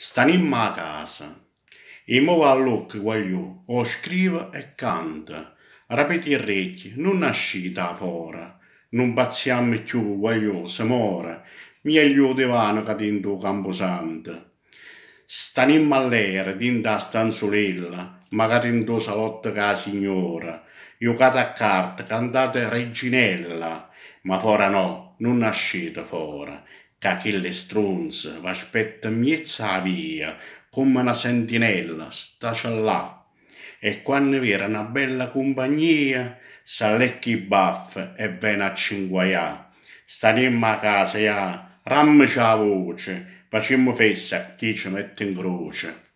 Stanim a casa. E mo va all'occhio guagliò, o scriva e canta. Rapeti il recchi, non nasci da fora. Non bazziamo più guagliò, se mora. Migliò divano cadendo camposanto. Stanim all'era, dinda stanzolella, magari in do salotto la signora. Giocate a carte, cantate reginella, ma fora no, non nascete fora ca le stronze v'aspetta miezza a via, come una sentinella, stacia là. E quando viene una bella compagnia, s'allecchi i baffi e viene a cinguaià. Stanemmo a casa, ja, rammici la voce, facemmo festa a chi ci mette in croce.